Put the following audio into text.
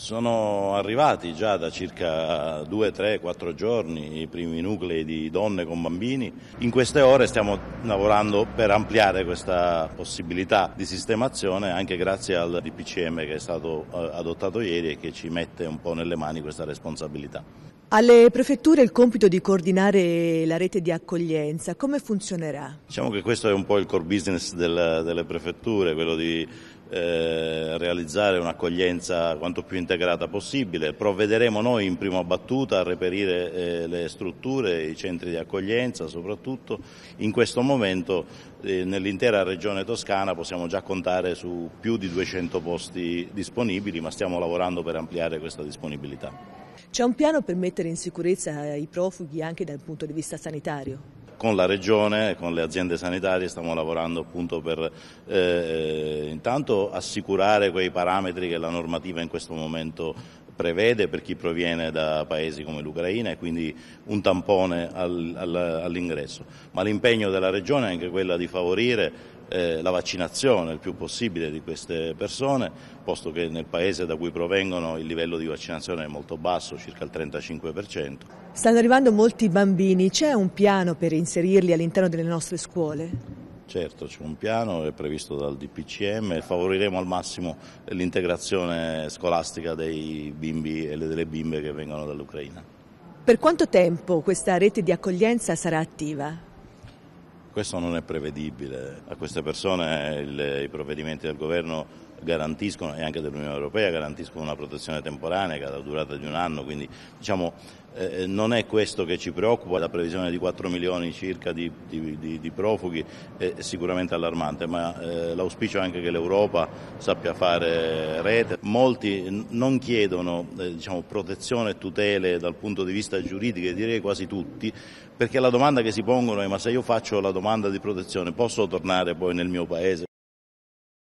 Sono arrivati già da circa 2, 3, 4 giorni i primi nuclei di donne con bambini. In queste ore stiamo lavorando per ampliare questa possibilità di sistemazione anche grazie al DPCM che è stato eh, adottato ieri e che ci mette un po' nelle mani questa responsabilità. Alle prefetture il compito di coordinare la rete di accoglienza, come funzionerà? Diciamo che questo è un po' il core business del, delle prefetture, quello di eh, realizzare un'accoglienza quanto più integrata possibile. Provvederemo noi in prima battuta a reperire eh, le strutture, i centri di accoglienza soprattutto. In questo momento eh, nell'intera regione toscana possiamo già contare su più di 200 posti disponibili, ma stiamo lavorando per ampliare questa disponibilità. C'è un piano per mettere in sicurezza i profughi anche dal punto di vista sanitario? con la Regione e con le aziende sanitarie stiamo lavorando appunto per eh, intanto assicurare quei parametri che la normativa in questo momento prevede per chi proviene da paesi come l'Ucraina e quindi un tampone all'ingresso. Ma l'impegno della Regione è anche quello di favorire eh, la vaccinazione il più possibile di queste persone, posto che nel paese da cui provengono il livello di vaccinazione è molto basso, circa il 35%. Stanno arrivando molti bambini, c'è un piano per inserirli all'interno delle nostre scuole? Certo, c'è un piano, è previsto dal DPCM, favoriremo al massimo l'integrazione scolastica dei bimbi e delle bimbe che vengono dall'Ucraina. Per quanto tempo questa rete di accoglienza sarà attiva? Questo non è prevedibile. A queste persone il, i provvedimenti del governo garantiscono, e anche dell'Unione Europea, garantiscono una protezione temporanea che ha la durata di un anno, quindi diciamo, eh, eh non è questo che ci preoccupa, la previsione di 4 milioni circa di, di, di, di profughi è sicuramente allarmante, ma eh, l'auspicio è anche che l'Europa sappia fare rete. Molti non chiedono eh, diciamo, protezione e tutele dal punto di vista giuridico, direi quasi tutti, perché la domanda che si pongono è ma se io faccio la domanda di protezione posso tornare poi nel mio paese?